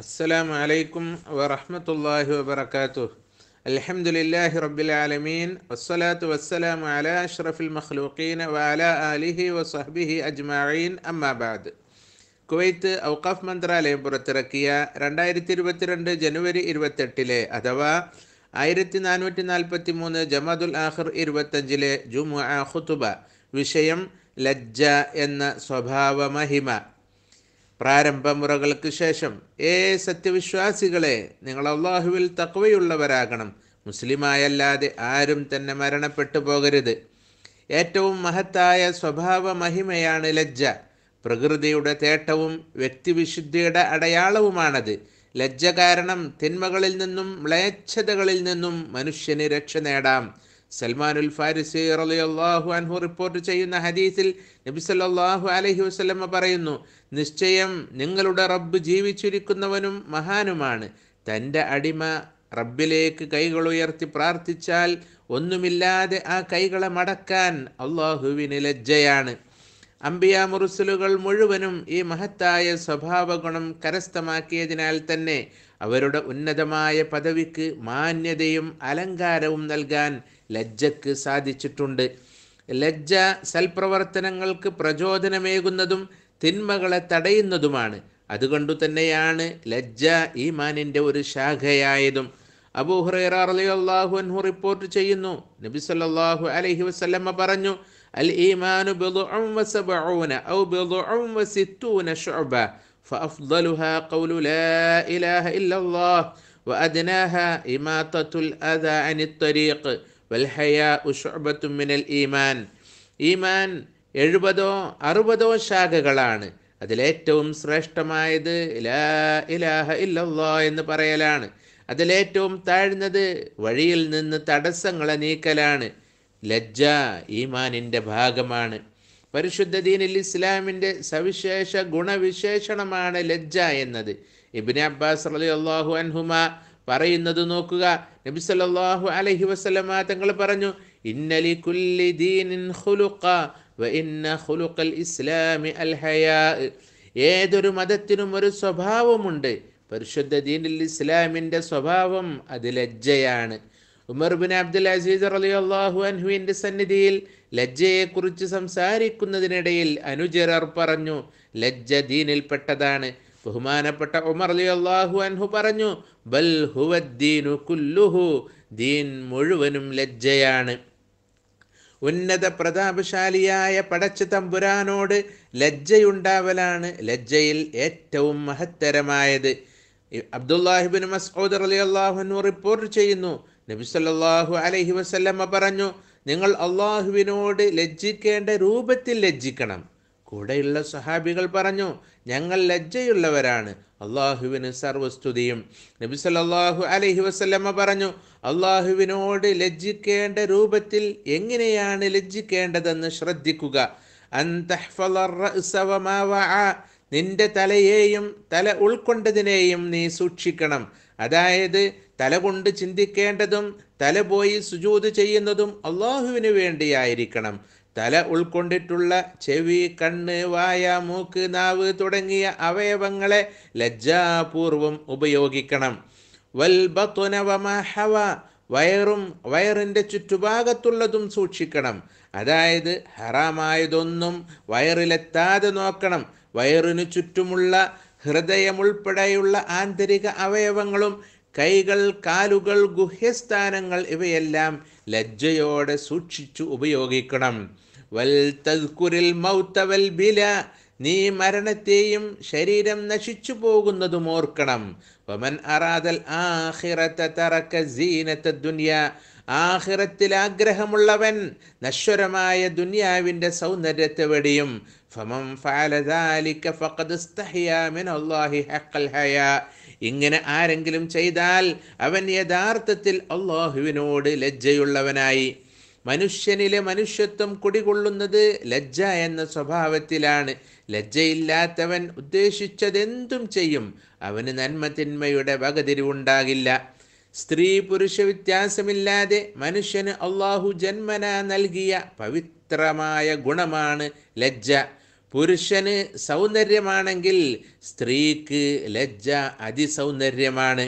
അസ്സലാമു അലൈക്കും വറഹ്മത്തുള്ളാഹി വബറകാതുഹു അൽഹംദുലില്ലാഹി റബ്ബിൽ ആലമീൻ വസ്സലാത്തു വസ്സലാമു അലാ അഷ്റഫിൽ മഖ്ലൂഖീന വഅലാ ആലിഹി വസഹ്ബിഹി അജ്മഈൻ അമ്മാ ബഅദ് കുവൈത്ത് ഔഖാഫ് മന്ത്രാലയം പുറത്തിറക്കിയ രണ്ടായിരത്തി ഇരുപത്തിരണ്ട് ജനുവരി ഇരുപത്തെട്ടിലെ അഥവാ ആയിരത്തി നാനൂറ്റി നാൽപ്പത്തി മൂന്ന് ജമാദുൽ ആഖിർ ഇരുപത്തഞ്ചിലെ ജുമുഅ ഖുതുബ വിഷയം ലജ്ജ എന്ന സ്വഭാവ മഹിമ മുറകൾക്ക് ശേഷം ഏ സത്യവിശ്വാസികളെ നിങ്ങൾ അള്ളാഹുവിൽ തക്കവയുള്ളവരാകണം മുസ്ലിമായല്ലാതെ ആരും തന്നെ മരണപ്പെട്ടു പോകരുത് ഏറ്റവും മഹത്തായ സ്വഭാവ മഹിമയാണ് ലജ്ജ പ്രകൃതിയുടെ തേട്ടവും വ്യക്തിവിശുദ്ധിയുടെ അടയാളവുമാണത് ലജ്ജ കാരണം തിന്മകളിൽ നിന്നും മ്ലേച്ഛതകളിൽ നിന്നും മനുഷ്യന് രക്ഷ നേടാം സൽമാനുൽ ഫാരിസി റളിയല്ലാഹു അൻഹു റിപ്പോർട്ട് ചെയ്യുന്ന ഹദീസിൽ നബി സല്ലല്ലാഹു അലൈഹി വസല്ലമ പറയുന്നു നിശ്ചയം നിങ്ങളുടെ റബ്ബ് ജീവിച്ചിരിക്കുന്നവനും മഹാനുമാണ് തൻ്റെ അടിമ റബ്ബിലേക്ക് കൈകൾ ഉയർത്തി പ്രാർത്ഥിച്ചാൽ ഒന്നുമില്ലാതെ ആ കൈകളെ മടക്കാൻ അള്ളാഹുവിന് ലജ്ജയാണ് അമ്പിയ മുറുസലുകൾ മുഴുവനും ഈ മഹത്തായ സ്വഭാവ ഗുണം കരസ്ഥമാക്കിയതിനാൽ തന്നെ അവരുടെ ഉന്നതമായ പദവിക്ക് മാന്യതയും അലങ്കാരവും നൽകാൻ ലജ്ജക്ക് സാധിച്ചിട്ടുണ്ട് ലജ്ജ സൽപ്രവർത്തനങ്ങൾക്ക് പ്രചോദനമേകുന്നതും തിന്മകളെ തടയുന്നതുമാണ് അതുകൊണ്ടു തന്നെയാണ് ലജ്ജ ഈമാനിൻ്റെ ഒരു ശാഖയായതും അബൂ ഹുറൈറ അൻഹു റിപ്പോർട്ട് ചെയ്യുന്നു നബി സല്ലല്ലാഹു അലൈഹി വസല്ലമ പറഞ്ഞു അൽ ഈമാനു ബിദുഉം ഔ ബിദുഉം വസിത്തൂന ശുഅബ فأفضلها قول لا إله إلا الله وأدناها إماطة الأذى عن الطريق والحياء شعبة من الإيمان ഈമാൻ എഴുപതോ അറുപതോ ശാഖകളാണ് അതിലേറ്റവും ശ്രേഷ്ഠമായത് ഇലാ ഇലാഹ ഇല്ലല്ലാ എന്ന് പറയലാണ് അതിലേറ്റവും താഴ്ന്നത് വഴിയിൽ നിന്ന് തടസ്സങ്ങളെ നീക്കലാണ് ലജ്ജ ഈമാനിൻ്റെ ഭാഗമാണ് പരിശുദ്ധ ദീനിൽ ഇസ്ലാമിൻ്റെ സവിശേഷ ഗുണവിശേഷണമാണ് ലജ്ജ എന്നത് ഇബിന് അബ്ബാസ് അലി അള്ളാഹു അൻഹുമ പറയുന്നത് നോക്കുക നബി സല്ലല്ലാഹു അലൈഹി വസല്ലമ തങ്ങൾ പറഞ്ഞു ഇന്നലി കുല്ലി ദീനിൻ ഖുലുഖ വ ഇസ്ലാമി അൽ ഹയാ ഏതൊരു മതത്തിനും ഒരു സ്വഭാവമുണ്ട് പരിശുദ്ധ ദീനിൽ ഇസ്ലാമിൻ്റെ സ്വഭാവം അത് ലജ്ജയാണ് ഉമർ ബിൻ അബ്ദുൽ അസീസ് അലി അള്ളാഹു അൻഹുവിൻ്റെ സന്നിധിയിൽ ലജ്ജയെക്കുറിച്ച് സംസാരിക്കുന്നതിനിടയിൽ അനുജരർ പറഞ്ഞു ലജ്ജ ദീനിൽപ്പെട്ടതാണ് ബഹുമാനപ്പെട്ട ഉമർ അലി അള്ളാഹു അൻഹു പറഞ്ഞു ബൽ ഹുവദ്ദീനു കുല്ലുഹു ദീൻ മുഴുവനും ലജ്ജയാണ് ഉന്നത പ്രതാപശാലിയായ പടച്ച തമ്പുരാനോട് ലജ്ജയുണ്ടാവലാണ് ലജ്ജയിൽ ഏറ്റവും മഹത്തരമായത് അബ്ദുല്ലാഹിബിൻ മസ്ഊദ് അലി അള്ളാഹുനു റിപ്പോർട്ട് ചെയ്യുന്നു നബിസല്ലാഹു അലഹി വസ്ല്ലമ്മ പറഞ്ഞു നിങ്ങൾ അള്ളാഹുവിനോട് ലജ്ജിക്കേണ്ട രൂപത്തിൽ ലജ്ജിക്കണം കൂടെയുള്ള സഹാബികൾ പറഞ്ഞു ഞങ്ങൾ ലജ്ജയുള്ളവരാണ് അള്ളാഹുവിന് സർവസ്തുതിയും നബി സല്ലാഹു അലഹി വസ്ല്ലമ്മ പറഞ്ഞു അള്ളാഹുവിനോട് ലജ്ജിക്കേണ്ട രൂപത്തിൽ എങ്ങനെയാണ് ലജ്ജിക്കേണ്ടതെന്ന് ശ്രദ്ധിക്കുക നിന്റെ തലയെയും തല ഉൾക്കൊണ്ടതിനെയും നീ സൂക്ഷിക്കണം അതായത് തലകൊണ്ട് ചിന്തിക്കേണ്ടതും തല പോയി സുജൂത് ചെയ്യുന്നതും അള്ളാഹുവിന് വേണ്ടിയായിരിക്കണം തല ഉൾക്കൊണ്ടിട്ടുള്ള ചെവി കണ്ണ് വായ മൂക്ക് നാവ് തുടങ്ങിയ അവയവങ്ങളെ ലജ്ജാപൂർവം ഉപയോഗിക്കണം വൽബത്തുനവമഹവ വയറും വയറിൻ്റെ ചുറ്റുഭാഗത്തുള്ളതും സൂക്ഷിക്കണം അതായത് ഹറാമായതൊന്നും വയറിലെത്താതെ നോക്കണം വയറിനു ചുറ്റുമുള്ള ഹൃദയമുൾപ്പെടെയുള്ള ആന്തരിക അവയവങ്ങളും കൈകൾ കാലുകൾ ഗുഹ്യസ്ഥാനങ്ങൾ ഇവയെല്ലാം ലജ്ജയോടെ സൂക്ഷിച്ചു ഉപയോഗിക്കണം വൽ തൽക്കുരിൽ മൗത്തവൽ ബില നീ മരണത്തെയും ശരീരം നശിച്ചു പോകുന്നതും ഓർക്കണം വമൻ അറാദൽ ആഹിറത്ത തറക്ക സീനത്ത ദുനിയ ആഹിറത്തിൽ ആഗ്രഹമുള്ളവൻ നശ്വരമായ ദുനിയാവിൻ്റെ സൗന്ദര്യത്തെ വെടിയും ഫമം ഫാലദാലിക്ക മിൻ അല്ലാഹി ഹക്കൽ ഹയ ഇങ്ങനെ ആരെങ്കിലും ചെയ്താൽ അവൻ യഥാർത്ഥത്തിൽ അള്ളാഹുവിനോട് ലജ്ജയുള്ളവനായി മനുഷ്യനിലെ മനുഷ്യത്വം കുടികൊള്ളുന്നത് ലജ്ജ എന്ന സ്വഭാവത്തിലാണ് ലജ്ജയില്ലാത്തവൻ ഉദ്ദേശിച്ചതെന്തും ചെയ്യും അവന് നന്മ തിന്മയുടെ വകതിരിവുണ്ടാകില്ല സ്ത്രീ പുരുഷ വ്യത്യാസമില്ലാതെ മനുഷ്യന് അള്ളാഹു ജന്മന നൽകിയ പവിത്രമായ ഗുണമാണ് ലജ്ജ പുരുഷന് സൗന്ദര്യമാണെങ്കിൽ സ്ത്രീക്ക് ലജ്ജ അതിസൗന്ദര്യമാണ്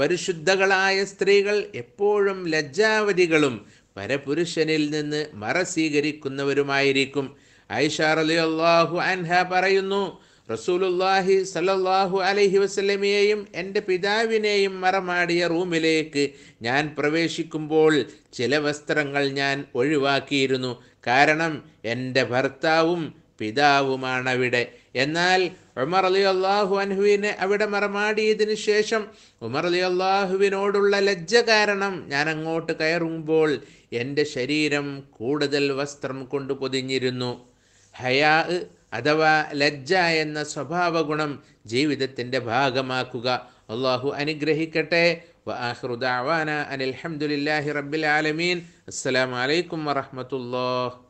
പരിശുദ്ധകളായ സ്ത്രീകൾ എപ്പോഴും ലജ്ജാവതികളും പരപുരുഷനിൽ നിന്ന് മറ സ്വീകരിക്കുന്നവരുമായിരിക്കും ഐഷാർ അൻഹ പറയുന്നു റസൂലുല്ലാഹി സലല്ലാഹു അലൈഹി വസ്ലമിയെയും എൻ്റെ പിതാവിനെയും മറമാടിയ റൂമിലേക്ക് ഞാൻ പ്രവേശിക്കുമ്പോൾ ചില വസ്ത്രങ്ങൾ ഞാൻ ഒഴിവാക്കിയിരുന്നു കാരണം എൻ്റെ ഭർത്താവും പിതാവുമാണവിടെ എന്നാൽ ഉമർ അലി അള്ളാഹു അൻഹുവിനെ അവിടെ മറമാടിയതിന് ശേഷം ഉമർ അലി അള്ളാഹുവിനോടുള്ള ലജ്ജ കാരണം ഞാൻ അങ്ങോട്ട് കയറുമ്പോൾ എൻ്റെ ശരീരം കൂടുതൽ വസ്ത്രം കൊണ്ട് പൊതിഞ്ഞിരുന്നു ഹയാ അഥവാ ലജ്ജ എന്ന സ്വഭാവ ഗുണം ജീവിതത്തിൻ്റെ ഭാഗമാക്കുക അള്ളാഹു അനുഗ്രഹിക്കട്ടെ വാഹൃദാവാന അനിൽഹമുല്ലാഹി റബ്ബിൽ ആലമീൻ അസ്സലാമലൈക്കും വറഹമത്തുല്ലാ